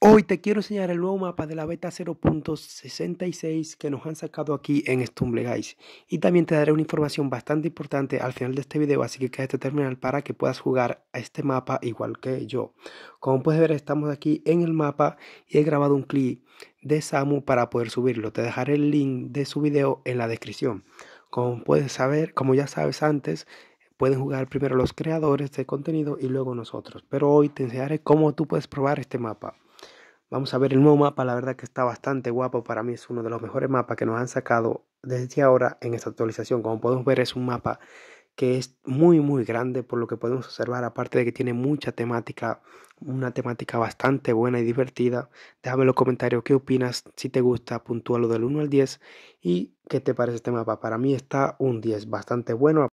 Hoy te quiero enseñar el nuevo mapa de la beta 0.66 que nos han sacado aquí en Stumble Guys. Y también te daré una información bastante importante al final de este video, así que quédate terminal para que puedas jugar a este mapa igual que yo. Como puedes ver, estamos aquí en el mapa y he grabado un clip de Samu para poder subirlo. Te dejaré el link de su video en la descripción. Como puedes saber, como ya sabes antes, pueden jugar primero los creadores de contenido y luego nosotros. Pero hoy te enseñaré cómo tú puedes probar este mapa. Vamos a ver el nuevo mapa, la verdad que está bastante guapo, para mí es uno de los mejores mapas que nos han sacado desde ahora en esta actualización. Como podemos ver es un mapa que es muy muy grande por lo que podemos observar, aparte de que tiene mucha temática, una temática bastante buena y divertida. Déjame en los comentarios qué opinas, si te gusta, puntúalo del 1 al 10 y qué te parece este mapa. Para mí está un 10 bastante bueno,